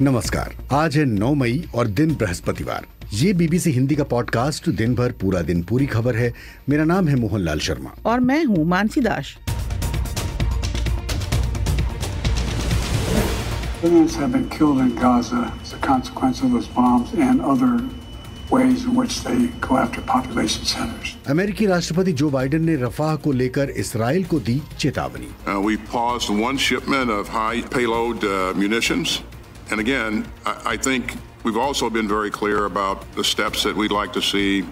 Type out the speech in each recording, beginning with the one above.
नमस्कार आज है नौ मई और दिन बृहस्पतिवार ये बीबीसी हिंदी का पॉडकास्ट दिन भर पूरा दिन पूरी खबर है मेरा नाम है मोहन लाल शर्मा और मैं हूँ मानसी दास अमेरिकी राष्ट्रपति जो बाइडेन ने रफाह को लेकर इसराइल को दी चेतावनी uh, And again, I think we've also been very clear about the steps that we'd like to see.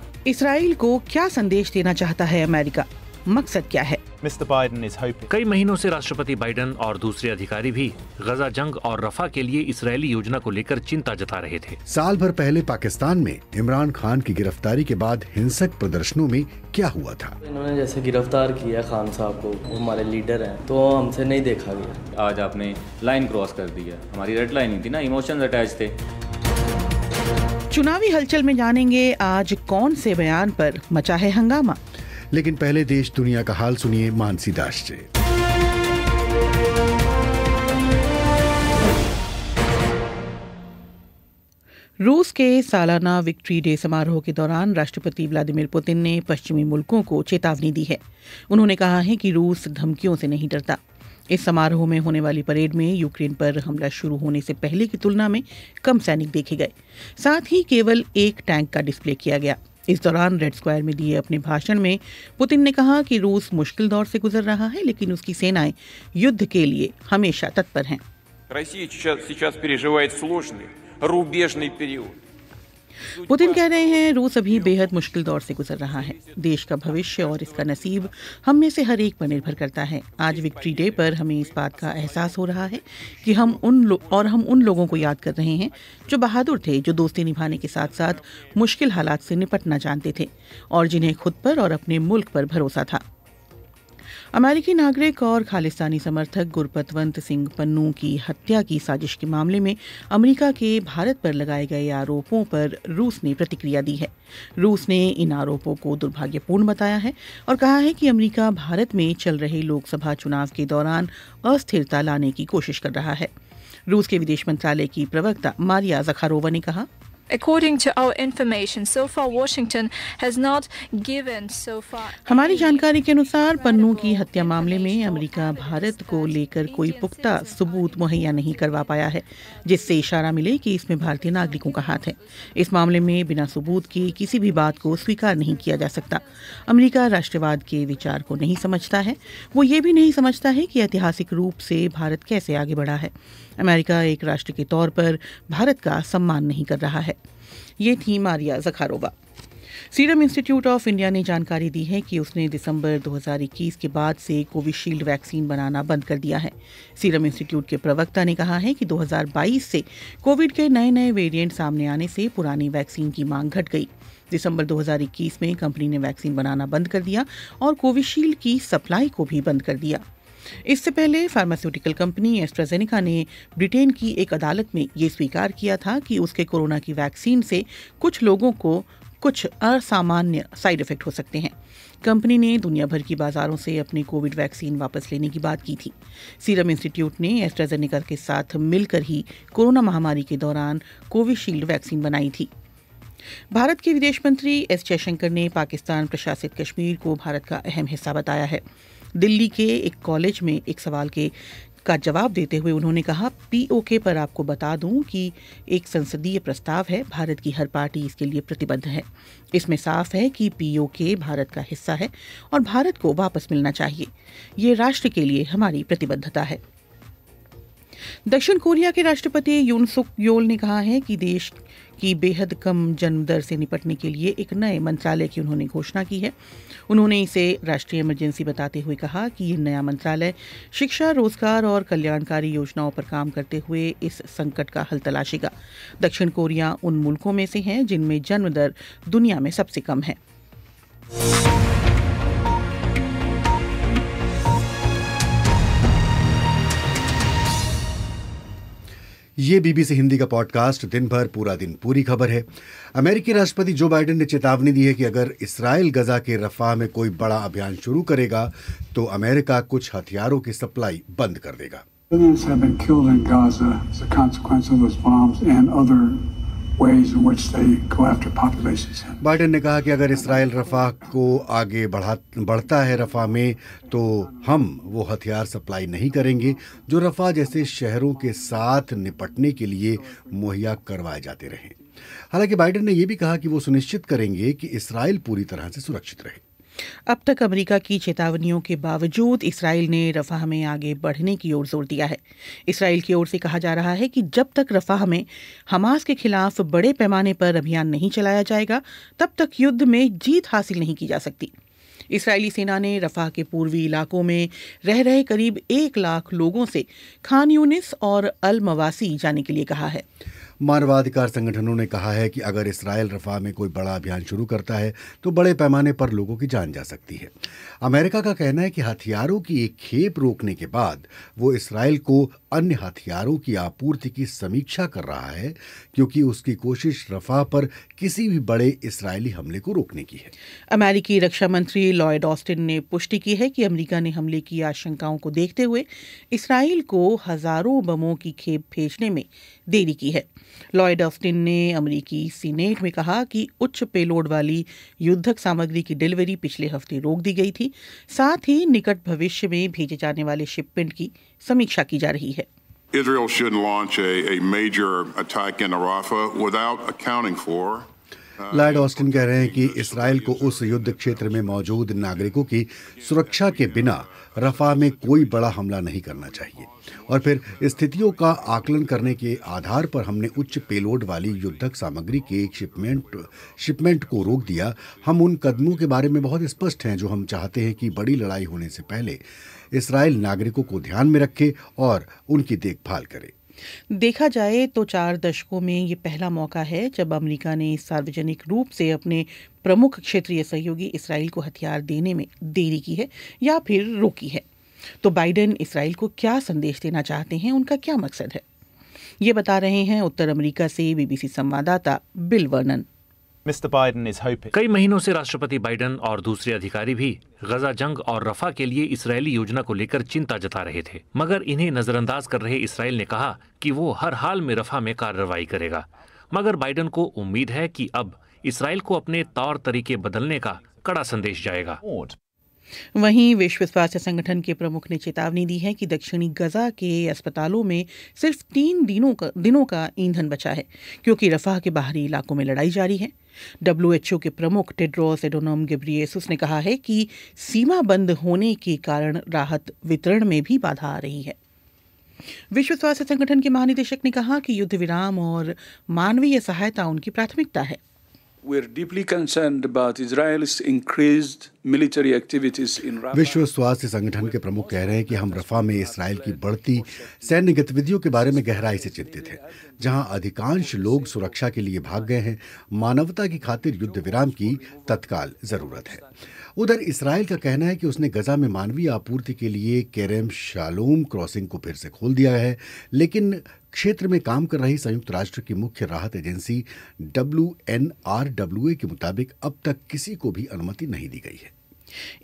कई महीनों से राष्ट्रपति बाइडन और दूसरे अधिकारी भी गजा जंग और रफा के लिए इसराइली योजना को लेकर चिंता जता रहे थे साल भर पहले पाकिस्तान में इमरान खान की गिरफ्तारी के बाद हिंसक प्रदर्शनों में क्या हुआ था इन्होंने जैसे गिरफ्तार किया खान साहब को हमारे लीडर हैं तो हमसे नहीं देखा गया आज आपने लाइन क्रॉस कर दिया हमारी रेड लाइन थी ना इमोशन अटैच थे चुनावी हलचल में जानेंगे आज कौन से बयान पर मचा है हंगामा लेकिन पहले देश दुनिया का हाल सुनिए मानसी दास से रूस के सालाना विक्ट्री डे समारोह के दौरान राष्ट्रपति व्लादिमीर पुतिन ने पश्चिमी मुल्कों को चेतावनी दी है उन्होंने कहा है कि रूस धमकियों से नहीं डरता इस समारोह में होने वाली परेड में यूक्रेन पर हमला शुरू होने से पहले की तुलना में कम सैनिक देखे गए साथ ही केवल एक टैंक का डिस्प्ले किया गया इस दौरान रेड स्क्वायर में दिए अपने भाषण में पुतिन ने कहा कि रूस मुश्किल दौर से गुजर रहा है लेकिन उसकी सेनाएं युद्ध के लिए हमेशा तत्पर हैं पुतिन कह रहे हैं रूस अभी बेहद मुश्किल दौर से गुजर रहा है देश का भविष्य और इसका नसीब हम में से हर एक पर निर्भर करता है आज विक्ट्री डे पर हमें इस बात का एहसास हो रहा है कि हम उन और हम उन लोगों को याद कर रहे हैं जो बहादुर थे जो दोस्ती निभाने के साथ साथ मुश्किल हालात से निपटना जानते थे और जिन्हें खुद पर और अपने मुल्क पर भरोसा था अमेरिकी नागरिक और खालिस्तानी समर्थक गुरपतवंत सिंह पन्नू की हत्या की साजिश के मामले में अमेरिका के भारत पर लगाए गए आरोपों पर रूस ने प्रतिक्रिया दी है रूस ने इन आरोपों को दुर्भाग्यपूर्ण बताया है और कहा है कि अमेरिका भारत में चल रहे लोकसभा चुनाव के दौरान अस्थिरता लाने की कोशिश कर रहा है रूस के विदेश मंत्रालय की प्रवक्ता मारिया जखारोवा ने कहा हमारी जानकारी के अनुसार पन्नू की हत्या मामले में अमेरिका भारत को लेकर कोई पुख्ता सबूत मुहैया नहीं करवा पाया है जिससे इशारा मिले कि इसमें भारतीय नागरिकों का हाथ है इस मामले में बिना सबूत के किसी भी बात को स्वीकार नहीं किया जा सकता अमेरिका राष्ट्रवाद के विचार को नहीं समझता है वो ये भी नहीं समझता है कि ऐतिहासिक रूप से भारत कैसे आगे बढ़ा है अमेरिका एक राष्ट्र के तौर पर भारत का सम्मान नहीं कर रहा है ये थी Maria Zakharova serum institute of India ने जानकारी दी है कि उसने दिसंबर 2021 के बाद से कोविशील्ड वैक्सीन बनाना बंद कर दिया है सीरम इंस्टीट्यूट के प्रवक्ता ने कहा है कि 2022 से कोविड के नए नए वेरिएंट सामने आने से पुरानी वैक्सीन की मांग घट गई दिसंबर 2021 में कंपनी ने वैक्सीन बनाना बंद कर दिया और कोविशील्ड की सप्लाई को भी बंद कर दिया इससे पहले फार्मास्यूटिकल कंपनी एस्ट्राजेनिका ने ब्रिटेन की एक अदालत में ये स्वीकार किया था कि उसके कोरोना की वैक्सीन से कुछ लोगों को कुछ असामान्य साइड इफेक्ट हो सकते हैं कंपनी ने दुनिया भर की बाजारों से अपनी कोविड वैक्सीन वापस लेने की बात की थी सीरम इंस्टीट्यूट ने एस्ट्राजेनिका के साथ मिलकर ही कोरोना महामारी के दौरान कोविशील्ड वैक्सीन बनाई थी भारत के विदेश मंत्री एस जयशंकर ने पाकिस्तान प्रशासित कश्मीर को भारत का अहम हिस्सा बताया है दिल्ली के एक कॉलेज में एक सवाल के का जवाब देते हुए उन्होंने कहा पीओके पर आपको बता दूं कि एक संसदीय प्रस्ताव है भारत की हर पार्टी इसके लिए प्रतिबद्ध है इसमें साफ है कि पीओके भारत का हिस्सा है और भारत को वापस मिलना चाहिए ये राष्ट्र के लिए हमारी प्रतिबद्धता है दक्षिण कोरिया के राष्ट्रपति यून सुक योल ने कहा है कि देश की बेहद कम जन्म दर से निपटने के लिए एक नए मंत्रालय की उन्होंने घोषणा की है उन्होंने इसे राष्ट्रीय इमरजेंसी बताते हुए कहा कि यह नया मंत्रालय शिक्षा रोजगार और कल्याणकारी योजनाओं पर काम करते हुए इस संकट का हल तलाशेगा दक्षिण कोरिया उन मुल्कों में से हैं जिनमें जन्म दर दुनिया में सबसे कम है ये बीबीसी हिंदी का पॉडकास्ट दिन भर पूरा दिन पूरी खबर है अमेरिकी राष्ट्रपति जो बाइडेन ने चेतावनी दी है कि अगर इसराइल गजा के रफा में कोई बड़ा अभियान शुरू करेगा तो अमेरिका कुछ हथियारों की सप्लाई बंद कर देगा बाइडन ने कहा कि अगर इसराइल रफा को आगे बढ़ा बढ़ता है रफा में तो हम वो हथियार सप्लाई नहीं करेंगे जो रफा जैसे शहरों के साथ निपटने के लिए मुहैया करवाए जाते रहे हालांकि बाइडन ने यह भी कहा कि वो सुनिश्चित करेंगे कि इसराइल पूरी तरह से सुरक्षित रहे अब तक अमेरिका की चेतावनियों के बावजूद इसराइल ने रफाह में आगे बढ़ने की ओर जोर दिया है इसराइल की ओर से कहा जा रहा है कि जब तक रफाह में हमास के खिलाफ बड़े पैमाने पर अभियान नहीं चलाया जाएगा तब तक युद्ध में जीत हासिल नहीं की जा सकती इसराइली सेना ने रफाह के पूर्वी इलाकों में रह रहे करीब एक लाख लोगों से खान यूनिस और अल मवासी जाने के लिए कहा है मानवाधिकार संगठनों ने कहा है कि अगर इसराइल रफा में कोई बड़ा अभियान शुरू करता है तो बड़े पैमाने पर लोगों की जान जा सकती है अमेरिका का कहना है कि हथियारों की एक खेप रोकने के बाद वो इसराइल को अन्य हथियारों की आपूर्ति की समीक्षा कर रहा है क्योंकि उसकी कोशिश रफा पर किसी भी बड़े इसराइली हमले को रोकने की है अमेरिकी रक्षा मंत्री लॉयड ऑस्टिन ने पुष्टि की है कि अमेरिका ने हमले की आशंकाओं को देखते हुए इसराइल को हजारों बमों की खेप भेजने में देरी की है लॉयड ऑस्टिन ने अमेरिकी सीनेट में कहा कि उच्च पेलोड वाली युद्धक सामग्री की डिलीवरी पिछले हफ्ते रोक दी गई थी साथ ही निकट भविष्य में भेजे जाने वाले शिपमेंट की समीक्षा की जा रही है Israel shouldn't launch a, a major attack in Rafah without accounting for Lloyd Austin कह रहे हैं कि इसराइल को उस युद्ध क्षेत्र में मौजूद नागरिकों की सुरक्षा के बिना रफा में कोई बड़ा हमला नहीं करना चाहिए और फिर स्थितियों का आकलन करने के आधार पर हमने उच्च पेलोड वाली युद्धक सामग्री के शिपमेंट शिपमेंट को रोक दिया हम उन कदमों के बारे में बहुत स्पष्ट हैं जो हम चाहते हैं कि बड़ी लड़ाई होने से पहले इसराइल नागरिकों को ध्यान में रखे और उनकी देखभाल करे देखा जाए तो चार दशकों में ये पहला मौका है जब अमेरिका ने सार्वजनिक रूप से अपने प्रमुख क्षेत्रीय सहयोगी इसराइल को हथियार देने में देरी की है या फिर रोकी है तो बाइडेन इसराइल को क्या संदेश देना चाहते हैं उनका क्या मकसद है ये बता रहे हैं उत्तर अमेरिका से बीबीसी संवाददाता बिल वर्नन कई महीनों से राष्ट्रपति बाइडेन और दूसरे अधिकारी भी गजा जंग और रफा के लिए इसराइली योजना को लेकर चिंता जता रहे थे मगर इन्हें नजरअंदाज कर रहे इसराइल ने कहा कि वो हर हाल में रफा में कार्रवाई करेगा मगर बाइडेन को उम्मीद है कि अब इसराइल को अपने तौर तरीके बदलने का कड़ा संदेश जाएगा वहीं विश्व स्वास्थ्य संगठन के प्रमुख ने चेतावनी दी है कि दक्षिणी गजा के अस्पतालों में सिर्फ तीन दिनों का दिनों का ईंधन बचा है क्योंकि रफा के बाहरी इलाकों में लड़ाई जारी है डब्ल्यूएचओ के प्रमुख टेड्रोस एडोनम गिब्रियसुस ने कहा है कि सीमा बंद होने के कारण राहत वितरण में भी बाधा आ रही है विश्व स्वास्थ्य संगठन के महानिदेशक ने कहा कि युद्ध विराम और मानवीय सहायता उनकी प्राथमिकता है विश्व स्वास्थ्य संगठन के प्रमुख कह रहे हैं कि हम रफा में इसराइल की बढ़ती सैन्य गतिविधियों के बारे में गहराई से चिंतित हैं जहां अधिकांश लोग सुरक्षा के लिए भाग गए हैं मानवता की खातिर युद्ध विराम की तत्काल जरूरत है उधर इसराइल का कहना है कि उसने गजा में मानवीय आपूर्ति के लिए केरेम शालोम क्रॉसिंग को फिर से खोल दिया है लेकिन क्षेत्र में काम कर रही संयुक्त राष्ट्र की मुख्य राहत agency W N R W A के मुताबिक अब तक किसी को भी अनुमति नहीं दी गई है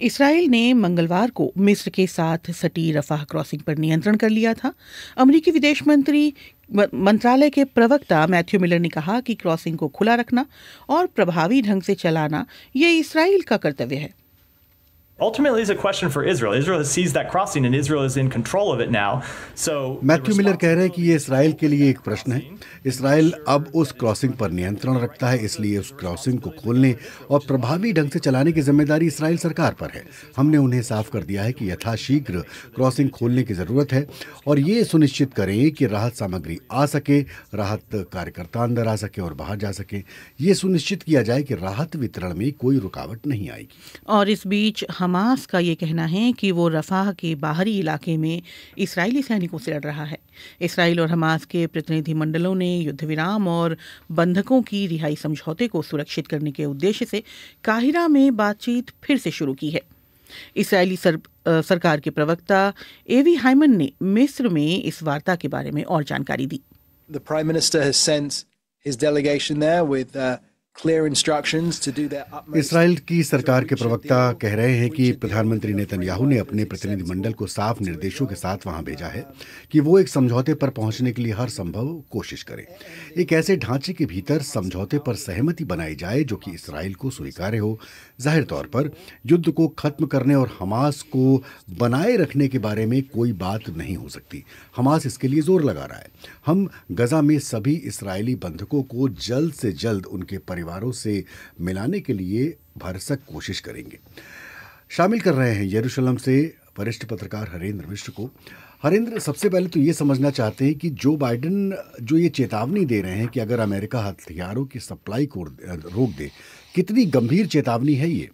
इसराइल ने मंगलवार को मिस्र के साथ सटी रफाह क्रॉसिंग पर नियंत्रण कर लिया था अमरीकी विदेश मंत्री मंत्रालय के प्रवक्ता मैथ्यू मिलर ने कहा कि क्रॉसिंग को खुला रखना और प्रभावी ढंग से चलाना ये इसराइल का कर्तव्य है ultimately is a question for Israel. Israel has seized that crossing and Israel is in control of it now. So Matthew Miller कह रहे हैं कि ये इसराइल के लिए एक प्रश्न है इसराइल अब उस क्रॉसिंग पर नियंत्रण रखता है इसलिए उस क्रॉसिंग को खोलने और प्रभावी ढंग से चलाने की जिम्मेदारी इसराइल सरकार पर है हमने उन्हें साफ कर दिया है कि यथाशीघ्र क्रॉसिंग खोलने की ज़रूरत है और ये सुनिश्चित करें कि राहत सामग्री आ सके राहत कार्यकर्ता अंदर आ सके और बाहर जा सके ये सुनिश्चित किया जाए कि राहत वितरण में कोई रुकावट नहीं आएगी और इस बीच हम हमास का ये कहना है कि वो रफाह के बाहरी इलाके में इसराइली सैनिकों से लड़ रहा है इसराइल और हमास के प्रतिनिधिमंडलों ने विराम और बंधकों की रिहाई समझौते को सुरक्षित करने के उद्देश्य से काहिरा में बातचीत फिर से शुरू की है इसराइली सर, सरकार के प्रवक्ता एवी हाइमन ने मिस्र में इस वार्ता के बारे में और जानकारी दी The Prime Minister has sent his delegation there with uh, Israel की सरकार के प्रवक्ता कह रहे हैं कि प्रधानमंत्री नेतन्याहू ने अपने प्रतिनिधिमंडल को साफ निर्देशों के साथ वहां भेजा है कि वो एक समझौते पर पहुंचने के लिए हर संभव कोशिश करें एक ऐसे ढांचे के भीतर समझौते पर सहमति बनाई जाए जो कि इसराइल को स्वीकार्य हो जाहिर तौर पर युद्ध को ख़त्म करने और हमास को बनाए रखने के बारे में कोई बात नहीं हो सकती हमास इसके लिए जोर लगा रहा है हम गज़ा में सभी इसराइली बंधकों को जल्द से जल्द उनके परिवारों से मिलाने के लिए भरसक कोशिश करेंगे शामिल कर रहे हैं यरूशलम से वरिष्ठ पत्रकार हरेंद्र मिश्र को हरेंद्र सबसे पहले तो ये समझना चाहते हैं कि जो बाइडेन जो ये चेतावनी दे रहे हैं कि अगर अमेरिका हथियारों की सप्लाई को रोक दे कितनी गंभीर चेतावनी है ये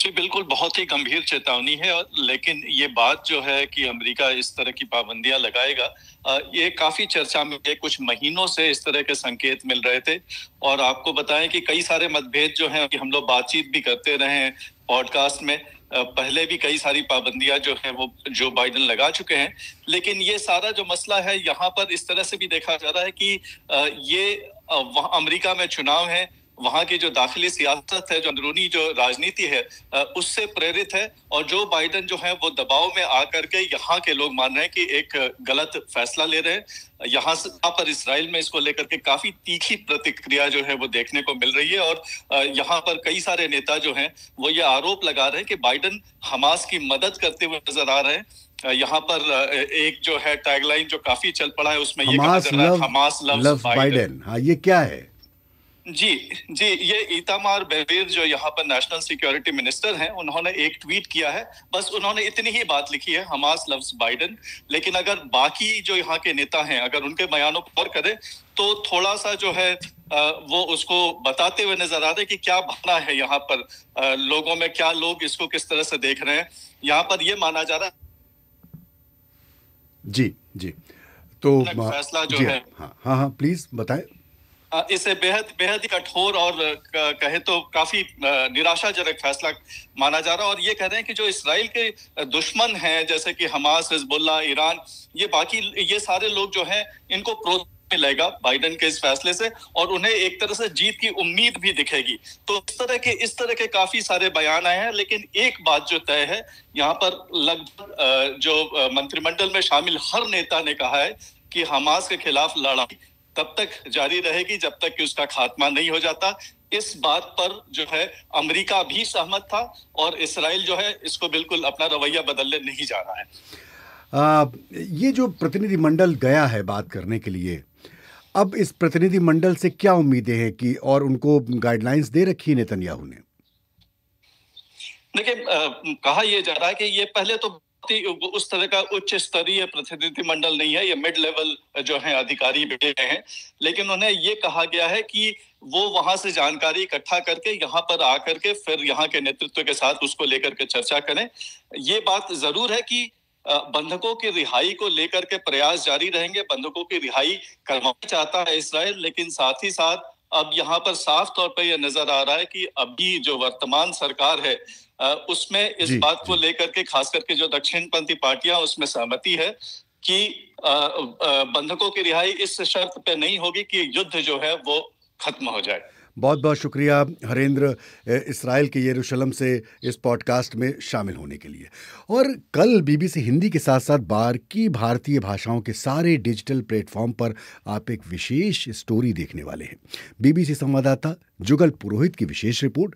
जी बिल्कुल बहुत ही गंभीर चेतावनी है लेकिन ये बात जो है कि अमेरिका इस तरह की पाबंदियां लगाएगा ये काफी चर्चा में कुछ महीनों से इस तरह के संकेत मिल रहे थे और आपको बताएं कि कई सारे मतभेद जो हैं कि हम लोग बातचीत भी करते रहे हैं पॉडकास्ट में पहले भी कई सारी पाबंदियां जो है वो जो बाइडन लगा चुके हैं लेकिन ये सारा जो मसला है यहाँ पर इस तरह से भी देखा जा रहा है कि ये वहाँ अमेरिका में चुनाव है वहां की जो दाखिली सियासत है जो अंदरूनी जो राजनीति है उससे प्रेरित है और जो बाइडन जो है वो दबाव में आकर के यहाँ के लोग मान रहे हैं कि एक गलत फैसला ले रहे हैं यहाँ पर इसराइल में इसको लेकर के काफी तीखी प्रतिक्रिया जो है वो देखने को मिल रही है और यहाँ पर कई सारे नेता जो हैं वो ये आरोप लगा रहे हैं कि बाइडन हमास की मदद करते हुए नजर आ रहे हैं यहाँ पर एक जो है टैगलाइन जो काफी चल पड़ा है उसमें हमास ये लव, हमास लव बाइडेन हाँ ये क्या है जी जी ये इतामार बेबीर जो यहाँ पर नेशनल सिक्योरिटी मिनिस्टर हैं उन्होंने एक ट्वीट किया है बस उन्होंने इतनी ही बात लिखी है हमास लव्स बाइडेन लेकिन अगर बाकी जो यहाँ के नेता हैं अगर उनके बयानों पर करें तो थोड़ा सा जो है वो उसको बताते हुए नजर आ रहे कि क्या भावना है यहाँ पर लोगों में क्या लोग इसको किस तरह से देख रहे हैं यहाँ पर यह माना जा रहा है जी जी तो फैसला जो है हाँ हाँ, हा, प्लीज बताएं इसे बेहद बेहद ही कठोर और कहे तो काफी निराशाजनक फैसला माना जा रहा है और ये कह रहे हैं कि जो इसराइल के दुश्मन हैं जैसे कि हमास हिजबुल्ला ईरान ये बाकी ये सारे लोग जो हैं इनको प्रो मिलेगा बाइडन के इस फैसले से और उन्हें एक तरह से जीत की उम्मीद भी दिखेगी तो इस तरह के इस तरह के काफी सारे बयान आए हैं लेकिन एक बात जो तय है यहाँ पर लगभग जो मंत्रिमंडल में शामिल हर नेता ने कहा है कि हमास के खिलाफ लड़ाई तब तक जारी रहेगी जब तक कि उसका खात्मा नहीं हो जाता इस बात पर जो है अमेरिका भी सहमत था और इसराइल जो है इसको बिल्कुल अपना रवैया बदलने नहीं जा रहा है आ, ये जो प्रतिनिधिमंडल गया है बात करने के लिए अब इस प्रतिनिधि मंडल से क्या उम्मीदें हैं कि और उनको गाइडलाइंस दे रखी है नेतन्याहू ने देखिए कहा यह जा रहा है कि ये पहले तो उस तरह का उच्च स्तरीय प्रतिनिधि मंडल नहीं है ये मिड लेवल जो है अधिकारी बैठे हैं लेकिन उन्हें ये कहा गया है कि वो वहां से जानकारी इकट्ठा करके यहाँ पर आकर के फिर यहाँ के नेतृत्व के साथ उसको लेकर के चर्चा करें ये बात जरूर है कि बंधकों की रिहाई को लेकर के प्रयास जारी रहेंगे बंधकों की रिहाई करवाना चाहता है इसराइल लेकिन साथ ही साथ अब यहाँ पर साफ तौर पर यह नजर आ रहा है कि अभी जो वर्तमान सरकार है उसमें इस बात को लेकर के खास करके जो दक्षिण पंथी पार्टियां उसमें सहमति है कि बंधकों की रिहाई इस शर्त पे नहीं होगी कि युद्ध जो है वो खत्म हो जाए बहुत बहुत शुक्रिया हरेंद्र इसराइल के यरूशलम से इस पॉडकास्ट में शामिल होने के लिए और कल बीबीसी हिंदी के साथ साथ की भारतीय भाषाओं के सारे डिजिटल प्लेटफॉर्म पर आप एक विशेष स्टोरी देखने वाले हैं बीबीसी संवाददाता जुगल पुरोहित की विशेष रिपोर्ट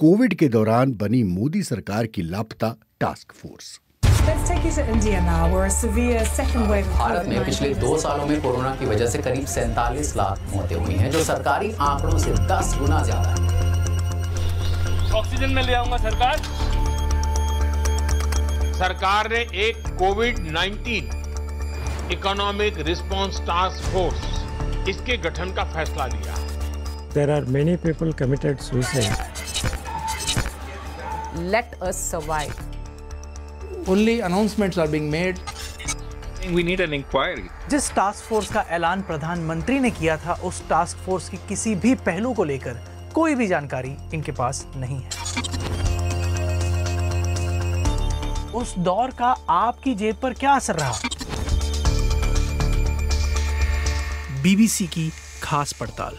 कोविड के दौरान बनी मोदी सरकार की लापता टास्क फोर्स भारत में पिछले दो सालों में कोरोना की वजह से करीब सैंतालीस लाख मौतें हुई हैं जो सरकारी आंकड़ों से दस गुना ज्यादा है ऑक्सीजन में ले आऊंगा सरकार सरकार ने एक covid 19 economic response task force इसके गठन का फैसला लिया there are many people committed suicide. Let us survive only announcements are being made. We need an inquiry. जिस टास्क फोर्स का ऐलान प्रधानमंत्री ने किया था उस टास्क फोर्स के किसी भी पहलू को लेकर कोई भी जानकारी इनके पास नहीं है उस दौर का आपकी जेब पर क्या असर रहा बीबीसी की खास पड़ताल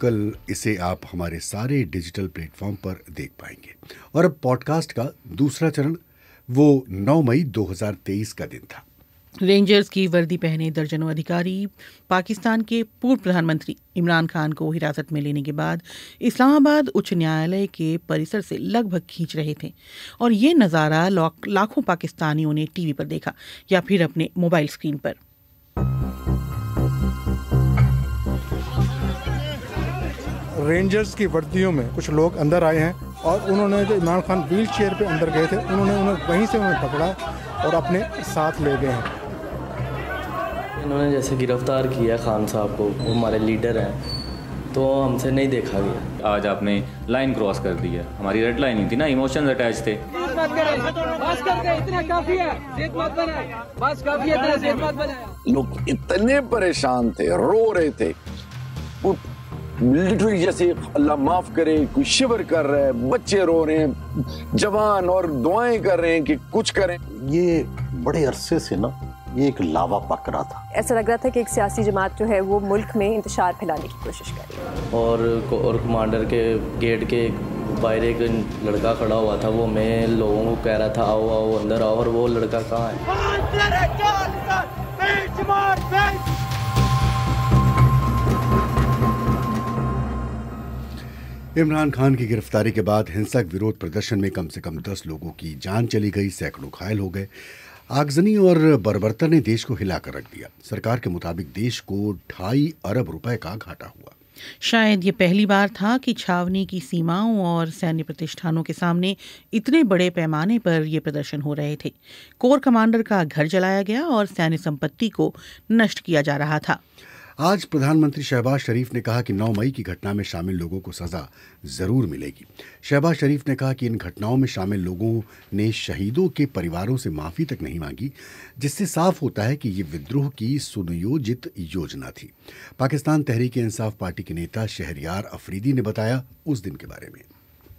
कल इसे आप हमारे सारे डिजिटल प्लेटफॉर्म पर देख पाएंगे और अब पॉडकास्ट का दूसरा चरण वो 9 मई 2023 का दिन था रेंजर्स की वर्दी पहने दर्जनों अधिकारी पाकिस्तान के पूर्व प्रधानमंत्री इमरान खान को हिरासत में लेने के बाद इस्लामाबाद उच्च न्यायालय के परिसर से लगभग खींच रहे थे और ये नज़ारा लाखों पाकिस्तानियों ने टीवी पर देखा या फिर अपने मोबाइल स्क्रीन पर रेंजर्स की वर्दियों में कुछ लोग अंदर आए हैं और उन्होंने जो इमरान खान व्हील चेयर पर अंदर गए थे उन्होंने उन्हें वहीं से उन्हें पकड़ा और अपने साथ ले गए हैं इन्होंने जैसे गिरफ़्तार किया खान साहब को वो हमारे लीडर हैं तो हमसे नहीं देखा गया आज आपने लाइन क्रॉस कर दी है हमारी रेड लाइन ही थी ना इमोशंस अटैच थे लोग इतने परेशान थे रो रहे थे लिटरली जैसे अल्लाह माफ करे कोई शिवर कर रहा है बच्चे रो रहे हैं जवान और दुआएं कर रहे हैं कि कुछ करें ये बड़े अरसे से ना ये एक लावा पक रहा था ऐसा लग रहा था कि एक सियासी जमात जो है वो मुल्क में इंतजार फैलाने की कोशिश कर रही और और कमांडर के गेट के बाहर एक लड़का खड़ा हुआ था वो मैं लोगों को कह रहा था आओ आओ अंदर आओ और वो लड़का कहाँ है इमरान खान की गिरफ्तारी के बाद हिंसक विरोध प्रदर्शन में कम से कम दस लोगों की जान चली गई सैकड़ों घायल हो गए आगजनी और बर्बरता ने देश को हिलाकर रख दिया सरकार के मुताबिक देश को ढाई अरब रुपए का घाटा हुआ शायद ये पहली बार था कि छावनी की सीमाओं और सैन्य प्रतिष्ठानों के सामने इतने बड़े पैमाने पर ये प्रदर्शन हो रहे थे कोर कमांडर का घर जलाया गया और सैन्य संपत्ति को नष्ट किया जा रहा था आज प्रधानमंत्री शहबाज शरीफ ने कहा कि 9 मई की घटना में शामिल लोगों को सजा जरूर मिलेगी शहबाज शरीफ ने कहा कि इन घटनाओं में शामिल लोगों ने शहीदों के परिवारों से माफी तक नहीं मांगी जिससे साफ होता है कि ये विद्रोह की सुनियोजित योजना थी पाकिस्तान तहरीक इंसाफ पार्टी के नेता शहरियार अफरीदी ने बताया उस दिन के बारे में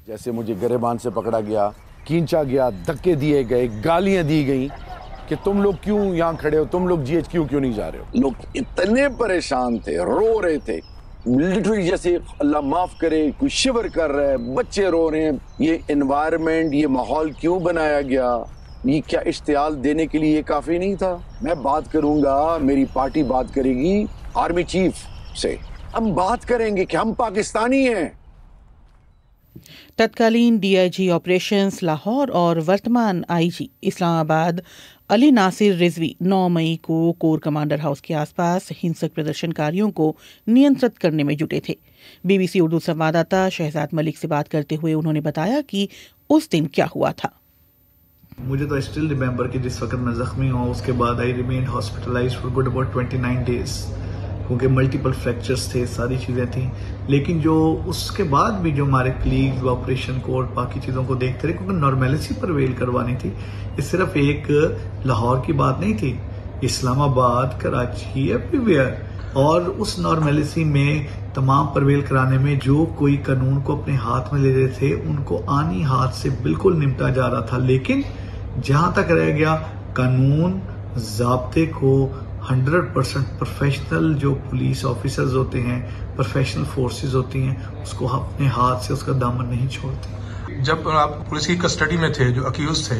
जैसे मुझे गरेबान से पकड़ा गया खींचा गया धक्के दिए गए गालियां दी गई कि तुम लोग क्यों यहाँ खड़े हो तुम लोग जीएच क्यों क्यों नहीं जा रहे हो लोग इतने परेशान थे रो रहे थे लिटरली जैसे अल्लाह माफ करे कोई शिवर कर रहा है बच्चे रो रहे हैं ये इन्वायरमेंट ये माहौल क्यों बनाया गया ये क्या इश्तियाल देने के लिए काफ़ी नहीं था मैं बात करूंगा मेरी पार्टी बात करेगी आर्मी चीफ से हम बात करेंगे कि हम पाकिस्तानी हैं तत्कालीन डीआईजी ऑपरेशंस लाहौर और वर्तमान आईजी इस्लामाबाद अली नासिर रिजवी 9 मई को कोर कमांडर हाउस के आसपास हिंसक प्रदर्शनकारियों को नियंत्रित करने में जुटे थे बीबीसी उर्दू संवाददाता शहजाद मलिक से बात करते हुए उन्होंने बताया कि उस दिन क्या हुआ था मुझे तो स्टिल रिमेम्बर कि जिस वक्त मैं जख्मी हुआ उसके बाद I remain hospitalize for good about 29 days क्योंकि मल्टीपल फ्रैक्चर्स थे सारी चीज़ें थी लेकिन जो उसके बाद भी जो हमारे क्लीग ऑपरेशन को और बाकी चीज़ों को देखते रहे क्योंकि नॉर्मेलिसी वेल करवानी थी ये सिर्फ एक लाहौर की बात नहीं थी इस्लामाबाद कराची एवरीवेयर और उस नॉर्मेलिसी में तमाम परवेल कराने में जो कोई कानून को अपने हाथ में ले रहे थे उनको आनी हाथ से बिल्कुल निपटा जा रहा था लेकिन जहां तक रह गया कानून जबते को 100% परसेंट प्रोफेशनल जो पुलिस ऑफिसर्स होते हैं प्रोफेशनल फोर्सेस होती हैं उसको अपने हाथ से उसका दामन नहीं छोड़ते जब आप पुलिस की कस्टडी में थे जो अक्यूज थे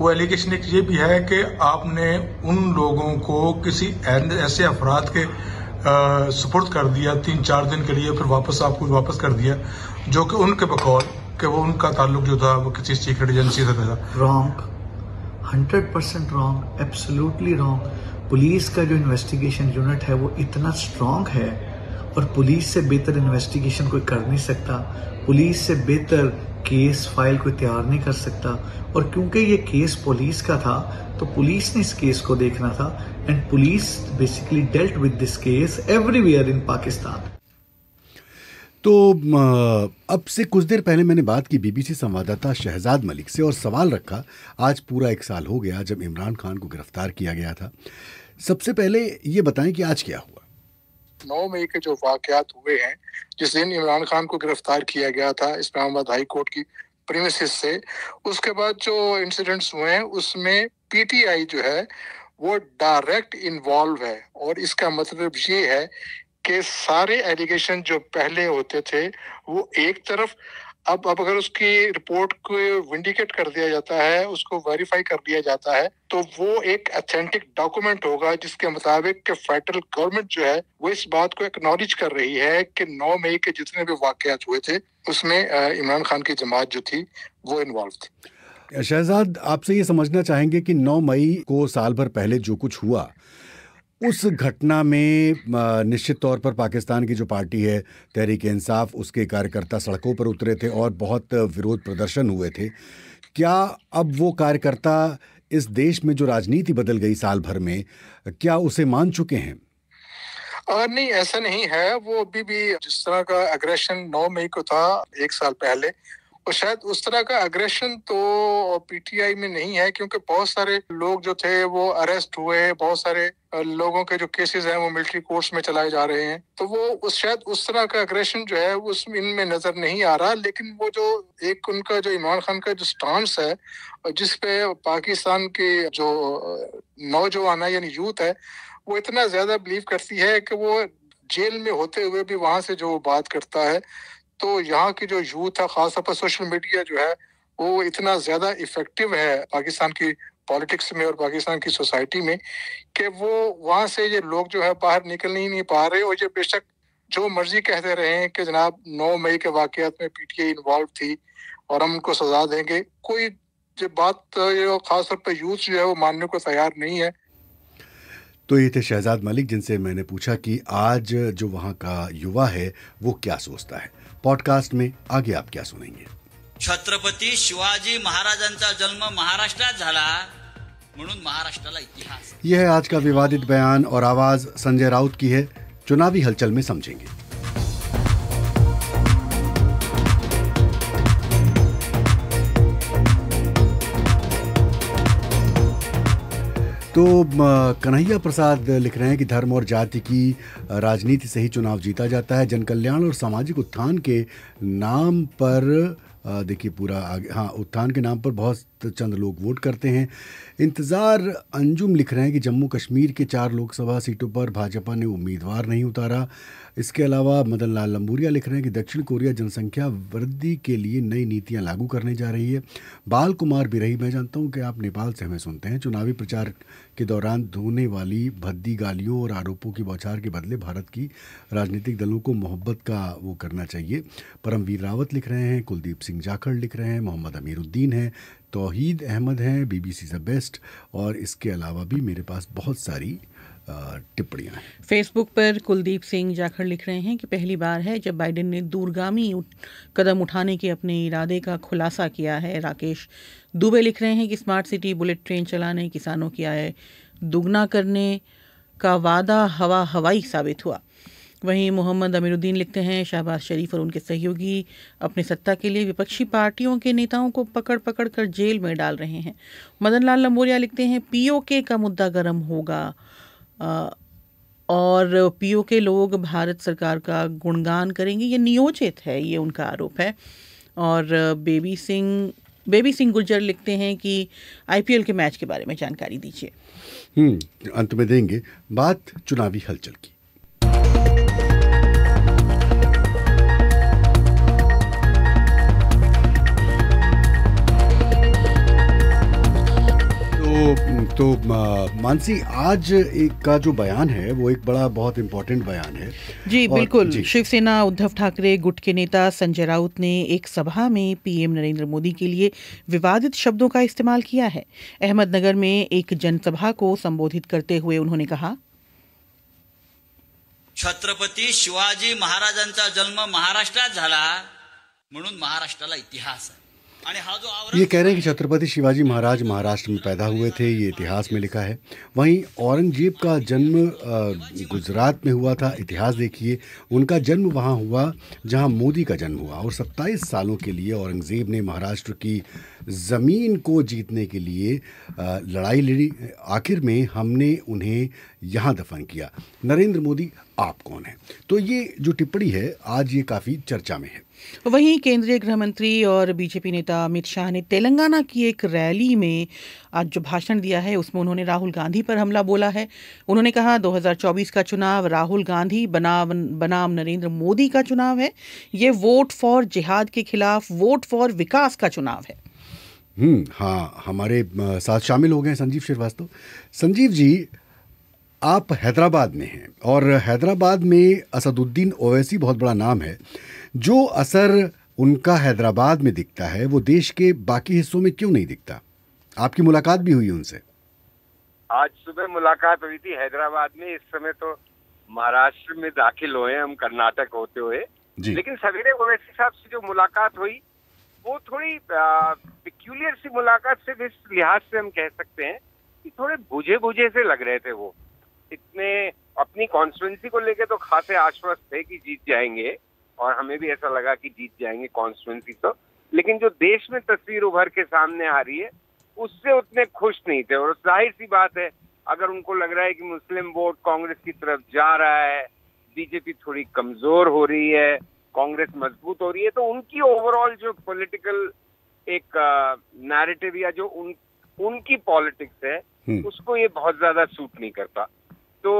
वो एलिगेशन एक ये भी है कि आपने उन लोगों को किसी ऐसे अफराद के सपोर्ट कर दिया तीन चार दिन के लिए फिर वापस आपको वापस कर दिया जो कि उनके बकौल कि वो उनका ताल्लुक जो था वो किसी सीक्रेट एजेंसी से था wrong hundred percent wrong absolutely wrong police का जो इन्वेस्टिगेशन यूनिट है वो इतना स्ट्रांग है और पुलिस से बेहतर इन्वेस्टिगेशन कोई कर नहीं सकता पुलिस से बेहतर केस फाइल कोई तैयार नहीं कर सकता और क्योंकि ये केस पुलिस का था तो पुलिस ने इस केस को देखना था and police basically dealt with this case everywhere in Pakistan तो अब से कुछ देर पहले मैंने बात की बीबीसी संवाददाता शहजाद मलिक से और सवाल रखा आज पूरा एक साल हो गया जब इमरान खान को गिरफ्तार किया गया था सबसे पहले ये बताएं कि आज क्या हुआ नौ मई के जो वाकत हुए हैं जिस दिन इमरान खान को गिरफ्तार किया गया था इस्लामाबाद हाई कोर्ट की प्रीमिस से उसके बाद जो इंसिडेंट्स हुए हैं उसमें पीटीआई जो है वो डायरेक्ट इन्वॉल्व है और इसका मतलब ये है के सारे एलिगेशन जो पहले होते थे वो एक तरफ अब अब अगर उसकी रिपोर्ट को विंडिकेट कर दिया जाता है उसको वेरीफाई कर दिया जाता है तो वो एक अथेंटिक डॉक्यूमेंट होगा जिसके मुताबिक कि फेडरल गवर्नमेंट जो है वो इस बात को एक्नॉलेज कर रही है कि 9 मई के जितने भी वाकयात हुए थे उसमें इमरान खान की जमात जो थी वो इन्वॉल्व थी शहजाद आपसे ये समझना चाहेंगे कि 9 मई को साल भर पहले जो कुछ हुआ उस घटना में निश्चित तौर पर पाकिस्तान की जो पार्टी है तहरीक इंसाफ उसके कार्यकर्ता सड़कों पर उतरे थे और बहुत विरोध प्रदर्शन हुए थे क्या अब वो कार्यकर्ता इस देश में जो राजनीति बदल गई साल भर में क्या उसे मान चुके हैं और नहीं ऐसा नहीं है वो अभी भी जिस तरह का एग्रेशन 9 मई को था एक साल पहले और शायद उस तरह का अग्रेशन तो पीटीआई में नहीं है क्योंकि बहुत सारे लोग जो थे वो अरेस्ट हुए हैं बहुत सारे लोगों के जो केसेस हैं वो मिलिट्री कोर्ट्स में चलाए जा रहे हैं तो वो उस शायद उस तरह का अग्रेशन जो है उस इनमें नजर नहीं आ रहा लेकिन वो जो एक उनका जो इमरान खान का जो स्टांस है जिस पे पाकिस्तान के जो नौजवान है यानी यूथ है वो इतना ज्यादा बिलीव करती है कि वो जेल में होते हुए भी वहां से जो बात करता है तो यहाँ की जो यूथ है खासतौर पर सोशल मीडिया जो है वो इतना ज्यादा इफेक्टिव है पाकिस्तान की पॉलिटिक्स में और पाकिस्तान की सोसाइटी में कि वो वहां से ये लोग जो है बाहर निकल ही नहीं पा रहे और ये बेशक जो मर्जी कहते रहे कि जनाब 9 मई के वाकत में पीटीए इन्वॉल्व थी और हम उनको सजा देंगे कोई जो बात खासतौर पर यूथ जो है वो मानने को तैयार नहीं है तो ये थे शहजाद मलिक जिनसे मैंने पूछा कि आज जो वहाँ का युवा है वो क्या सोचता है पॉडकास्ट में आगे आप क्या सुनेंगे छत्रपति शिवाजी महाराजांचा जन्म महाराष्ट्र महाराष्ट्र महाराष्ट्राला इतिहास यह है आज का विवादित बयान और आवाज संजय राउत की है चुनावी हलचल में समझेंगे तो कन्हैया प्रसाद लिख रहे हैं कि धर्म और जाति की राजनीति से ही चुनाव जीता जाता है जनकल्याण और सामाजिक उत्थान के नाम पर देखिए पूरा आगे हाँ उत्थान के नाम पर बहुत चंद लोग वोट करते हैं इंतज़ार अंजुम लिख रहे हैं कि जम्मू कश्मीर के चार लोकसभा सीटों पर भाजपा ने उम्मीदवार नहीं उतारा इसके अलावा मदन लाल लम्बूरिया लिख रहे हैं कि दक्षिण कोरिया जनसंख्या वृद्धि के लिए नई नीतियां लागू करने जा रही है बाल कुमार बिरही मैं जानता हूं कि आप नेपाल से हमें सुनते हैं चुनावी प्रचार के दौरान धोने वाली भद्दी गालियों और आरोपों की बौछार के बदले भारत की राजनीतिक दलों को मोहब्बत का वो करना चाहिए परमवीर रावत लिख रहे हैं कुलदीप सिंह जाखड़ लिख रहे हैं मोहम्मद अमीरुद्दीन हैं तोहीद अहमद हैं बीबीसी द बेस्ट और इसके अलावा भी मेरे पास बहुत सारी टिप्पणियां हैं फेसबुक पर कुलदीप सिंह जाखड़ लिख रहे हैं कि पहली बार है जब बाइडेन ने दूरगामी कदम उठाने के अपने इरादे का खुलासा किया है राकेश दुबे लिख रहे हैं कि स्मार्ट सिटी बुलेट ट्रेन चलाने किसानों की आय दुगना करने का वादा हवा हवाई साबित हुआ वहीं मोहम्मद अमीरुद्दीन लिखते हैं शहबाज शरीफ और उनके सहयोगी अपने सत्ता के लिए विपक्षी पार्टियों के नेताओं को पकड़ पकड़ कर जेल में डाल रहे हैं मदन लाल लम्बोरिया लिखते हैं पीओके का मुद्दा गर्म होगा और पीओ के लोग भारत सरकार का गुणगान करेंगे ये नियोजित है ये उनका आरोप है और बेबी सिंह बेबी सिंह गुर्जर लिखते हैं कि आईपीएल के मैच के बारे में जानकारी दीजिए हम्म, अंत में देंगे बात चुनावी हलचल की तो तो मानसी आज एक का जो बयान है वो एक बड़ा बहुत इम्पोर्टेंट बयान है जी बिल्कुल शिवसेना उद्धव ठाकरे गुट के नेता संजय राउत ने एक सभा में पीएम नरेंद्र मोदी के लिए विवादित शब्दों का इस्तेमाल किया है अहमदनगर में एक जनसभा को संबोधित करते हुए उन्होंने कहा छत्रपति शिवाजी महाराजांचा जन्म महाराष्ट्रात झाला म्हणून महाराष्ट्राला इतिहास आहे हाँ, ये कह रहे हैं कि छत्रपति शिवाजी महाराज महाराष्ट्र में पैदा हुए थे ये इतिहास में लिखा है वहीं औरंगजेब का जन्म गुजरात में हुआ था इतिहास देखिए उनका जन्म वहाँ हुआ जहाँ मोदी का जन्म हुआ और 27 सालों के लिए औरंगजेब ने महाराष्ट्र की ज़मीन को जीतने के लिए लड़ाई लड़ी आखिर में हमने उन्हें यहाँ दफन किया नरेंद्र मोदी आप कौन हैं तो ये जो टिप्पणी है आज ये काफ़ी चर्चा में है वहीं केंद्रीय गृह मंत्री और बीजेपी नेता अमित शाह ने तेलंगाना की एक रैली में आज जो भाषण दिया है उसमें उन्होंने राहुल गांधी पर हमला बोला है उन्होंने कहा 2024 का चुनाव राहुल गांधी बनाम बनाम नरेंद्र मोदी का चुनाव है ये वोट फॉर जिहाद के खिलाफ वोट फॉर विकास का चुनाव है हम्म, हाँ हमारे साथ शामिल हो गए संजीव श्रीवास्तव संजीव जी आप हैदराबाद में हैं और हैदराबाद में असदुद्दीन ओवैसी बहुत बड़ा नाम है जो असर उनका हैदराबाद में दिखता है वो देश के बाकी हिस्सों में क्यों नहीं दिखता आपकी मुलाकात भी हुई उनसे आज सुबह मुलाकात हुई थी हैदराबाद में इस समय तो महाराष्ट्र में दाखिल हुए हम कर्नाटक होते हुए लेकिन सवेरे ओवैसी साहब से जो मुलाकात हुई वो थोड़ी पिक्यूलियर सी मुलाकात सिर्फ इस लिहाज से हम कह सकते हैं कि थोड़े बुझे बुझे से लग रहे थे वो इतने अपनी कॉन्स्टिट्यूंसी को लेकर तो खासे आश्वस्त थे कि जीत जाएंगे और हमें भी ऐसा लगा कि जीत जाएंगे कॉन्स्टिट्युएंसी तो लेकिन जो देश में तस्वीर उभर के सामने आ रही है उससे उतने खुश नहीं थे और जाहिर सी बात है अगर उनको लग रहा है कि मुस्लिम वोट कांग्रेस की तरफ जा रहा है बीजेपी थोड़ी कमजोर हो रही है कांग्रेस मजबूत हो रही है तो उनकी ओवरऑल जो पॉलिटिकल एक नैरेटिव या जो उन उनकी पॉलिटिक्स है हम्म। उसको ये बहुत ज्यादा सूट नहीं करता तो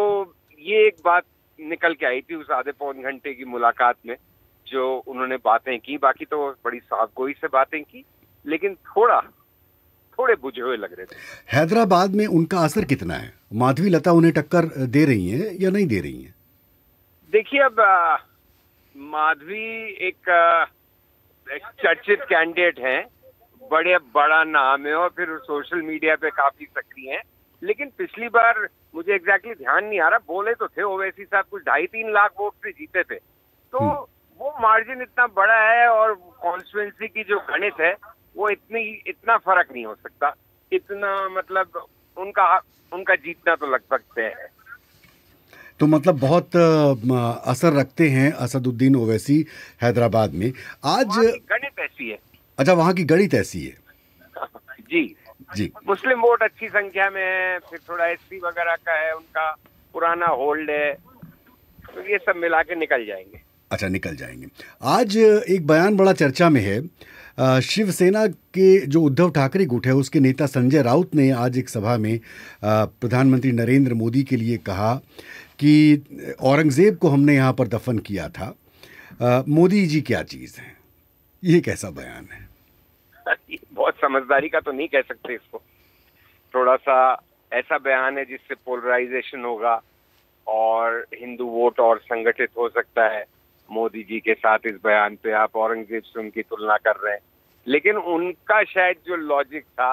ये एक बात निकल के आई थी उस आधे पौन घंटे की मुलाकात में जो उन्होंने बातें की बाकी तो बड़ी साफ गोई से बातें की लेकिन थोड़ा थोड़े बुझे हुए लग रहे थे हैदराबाद में उनका असर कितना है माधवी लता उन्हें टक्कर दे रही है या नहीं दे रही है देखिए अब माधवी एक, एक चर्चित कैंडिडेट हैं बड़े बड़ा नाम है और फिर सोशल मीडिया पे काफी सक्रिय हैं लेकिन पिछली बार मुझे एग्जैक्टली ध्यान नहीं आ रहा बोले तो थे ओवैसी साहब कुछ ढाई तीन लाख वोट से जीते थे तो हम्म। वो मार्जिन इतना बड़ा है और कॉन्स्टिट्युएंसी की जो गणित है वो इतनी इतना फर्क नहीं हो सकता इतना मतलब उनका उनका जीतना तो लग सकते हैं तो मतलब बहुत असर रखते हैं असदुद्दीन ओवैसी हैदराबाद में आज गणित ऐसी है अच्छा वहाँ की गणित ऐसी है जी जी मुस्लिम वोट अच्छी संख्या में है फिर थोड़ा एस वगैरह का है उनका पुराना होल्ड है तो ये सब मिला के निकल जाएंगे अच्छा निकल जाएंगे आज एक बयान बड़ा चर्चा में है शिवसेना के जो उद्धव ठाकरे गुट है उसके नेता संजय राउत ने आज एक सभा में प्रधानमंत्री नरेंद्र मोदी के लिए कहा कि औरंगजेब को हमने यहाँ पर दफन किया था मोदी जी क्या चीज़ है ये कैसा बयान है बहुत समझदारी का तो नहीं कह सकते इसको थोड़ा सा ऐसा बयान है जिससे पोलराइजेशन होगा और हिंदू वोट और संगठित हो सकता है मोदी जी के साथ इस बयान पे आप औरंगजेब से उनकी तुलना कर रहे हैं लेकिन उनका शायद जो लॉजिक था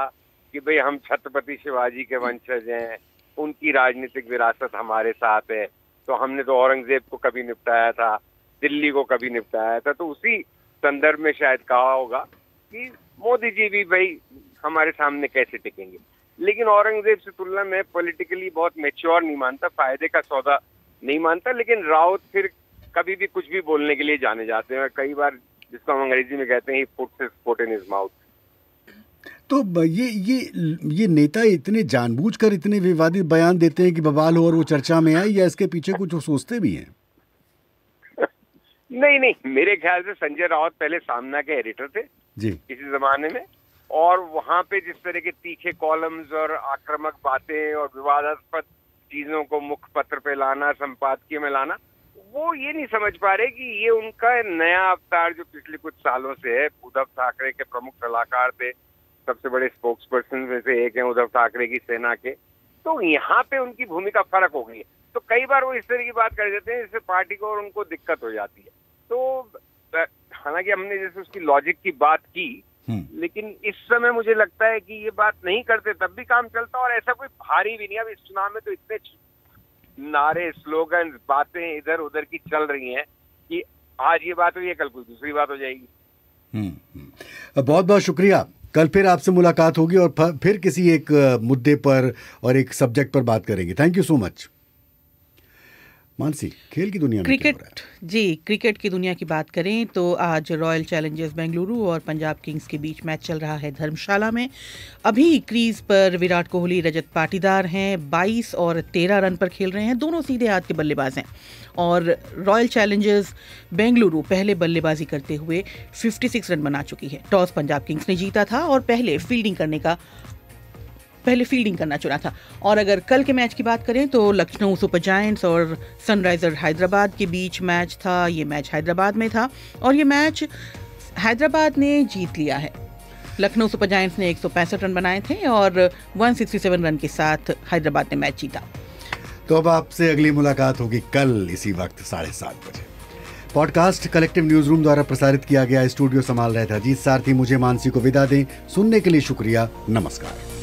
कि भाई हम छत्रपति शिवाजी के वंशज हैं उनकी राजनीतिक विरासत हमारे साथ है तो हमने तो औरंगजेब को कभी निपटाया था दिल्ली को कभी निपटाया था तो उसी संदर्भ में शायद कहा होगा कि मोदी जी भी भाई हमारे सामने कैसे टिकेंगे लेकिन औरंगजेब से तुलना में पॉलिटिकली बहुत मेच्योर नहीं मानता फायदे का सौदा नहीं मानता लेकिन राउत फिर कभी भी कुछ भी बोलने के लिए जाने जाते हैं कई बार जिसको हम अंग्रेजी में कहते हैं foot foot in his mouth तो ये ये ये नेता इतने जानबूझकर इतने विवादित बयान देते हैं कि बवाल हो और वो चर्चा में आए या इसके पीछे कुछ वो सोचते भी हैं नहीं नहीं मेरे ख्याल से संजय रावत पहले सामना के एडिटर थे जी किसी जमाने में और वहाँ पे जिस तरह के तीखे कॉलम्स और आक्रामक बातें और विवादास्पद चीजों को मुख्य पत्र पे लाना संपादकीय में लाना वो ये नहीं समझ पा रहे कि ये उनका नया अवतार जो पिछले कुछ सालों से है उद्धव ठाकरे के प्रमुख सलाहकार थे सबसे बड़े स्पोक्स पर्सन में से एक है उद्धव ठाकरे की सेना के तो यहाँ पे उनकी भूमिका फर्क हो गई है तो कई बार वो इस तरह की बात कर देते हैं जिससे पार्टी को और उनको दिक्कत हो जाती है तो हालांकि हमने जैसे उसकी लॉजिक की बात की हम्म। लेकिन इस समय मुझे लगता है कि ये बात नहीं करते तब भी काम चलता और ऐसा कोई भारी भी नहीं अब इस चुनाव में तो इतने नारे स्लोगन बातें इधर उधर की चल रही हैं कि आज ये बात हुई है कल कोई दूसरी बात हो जाएगी हम्म, हम्म। बहुत बहुत शुक्रिया कल फिर आपसे मुलाकात होगी और फिर किसी एक मुद्दे पर और एक सब्जेक्ट पर बात करेंगे thank you so much Mansi खेल की दुनिया क्रिकेट में क्या हो रहा है? जी क्रिकेट की दुनिया की बात करें तो आज रॉयल चैलेंजर्स बेंगलुरु और पंजाब किंग्स के बीच मैच चल रहा है धर्मशाला में अभी क्रीज पर विराट कोहली रजत पाटीदार हैं 22 और 13 रन पर खेल रहे हैं दोनों सीधे हाथ के बल्लेबाज हैं और रॉयल चैलेंजर्स बेंगलुरु पहले बल्लेबाजी करते हुए 56 रन बना चुकी है टॉस पंजाब किंग्स ने जीता था और पहले फील्डिंग करने का पहले फील्डिंग करना चुना था और अगर कल के मैच की बात करें तो लखनऊ सुपर जायंट्स और सनराइजर हैदराबाद के बीच मैच था ये मैच हैदराबाद में था और ये मैच हैदराबाद ने जीत लिया है लखनऊ सुपर जायंट्स ने एक रन बनाए थे और 167 रन के साथ हैदराबाद ने मैच जीता तो अब आपसे अगली मुलाकात होगी कल इसी वक्त साढ़े सात बजे पॉडकास्ट कलेक्टिव न्यूज रूम द्वारा प्रसारित किया गया स्टूडियो संभाल रहे थे अजीत सारथी मुझे मानसी को विदा दें सुनने के लिए शुक्रिया नमस्कार